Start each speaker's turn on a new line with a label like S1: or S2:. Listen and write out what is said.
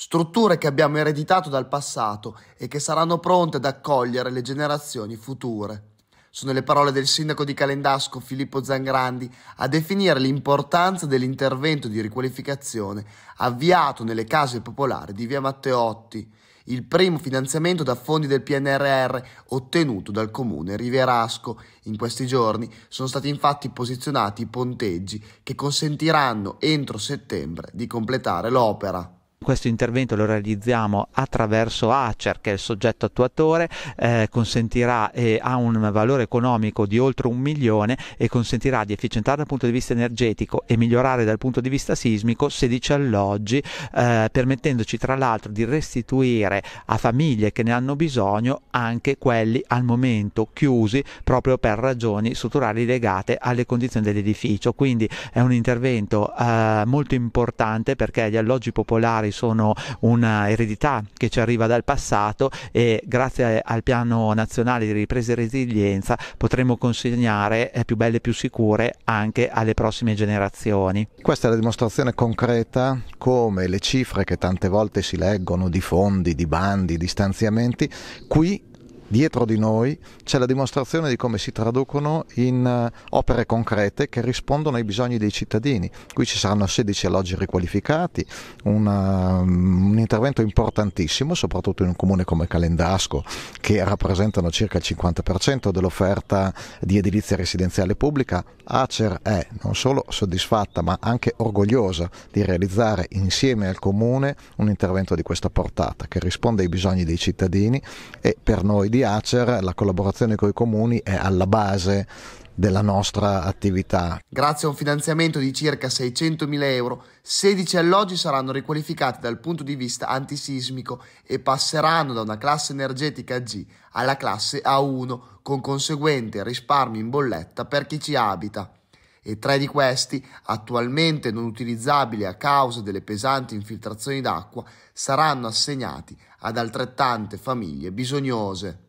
S1: strutture che abbiamo ereditato dal passato e che saranno pronte ad accogliere le generazioni future. Sono le parole del sindaco di Calendasco Filippo Zangrandi a definire l'importanza dell'intervento di riqualificazione avviato nelle case popolari di Via Matteotti, il primo finanziamento da fondi del PNRR ottenuto dal comune Riverasco. In questi giorni sono stati infatti posizionati i ponteggi che consentiranno entro settembre di completare l'opera
S2: questo intervento lo realizziamo attraverso Acer che è il soggetto attuatore, eh, consentirà eh, ha un valore economico di oltre un milione e consentirà di efficientare dal punto di vista energetico e migliorare dal punto di vista sismico 16 alloggi, eh, permettendoci tra l'altro di restituire a famiglie che ne hanno bisogno anche quelli al momento chiusi proprio per ragioni strutturali legate alle condizioni dell'edificio. Quindi è un intervento eh, molto importante perché gli alloggi popolari sono una eredità che ci arriva dal passato e grazie al piano nazionale di ripresa e resilienza potremo consegnare eh, più belle e più sicure anche alle prossime generazioni.
S3: Questa è la dimostrazione concreta come le cifre che tante volte si leggono di fondi, di bandi, di stanziamenti, qui dietro di noi c'è la dimostrazione di come si traducono in eh, opere concrete che rispondono ai bisogni dei cittadini. Qui ci saranno 16 alloggi riqualificati, una, eh, un intervento importantissimo, soprattutto in un comune come Calendasco, che rappresentano circa il 50% dell'offerta di edilizia residenziale pubblica. Acer è non solo soddisfatta ma anche orgogliosa di realizzare insieme al comune un intervento di questa portata che risponde ai bisogni dei cittadini e per noi di di Acer la collaborazione con i comuni è alla base della nostra attività.
S1: Grazie a un finanziamento di circa 600.000 euro, 16 alloggi saranno riqualificati dal punto di vista antisismico e passeranno da una classe energetica G alla classe A1, con conseguente risparmio in bolletta per chi ci abita. E tre di questi, attualmente non utilizzabili a causa delle pesanti infiltrazioni d'acqua,
S2: saranno assegnati ad altrettante famiglie bisognose.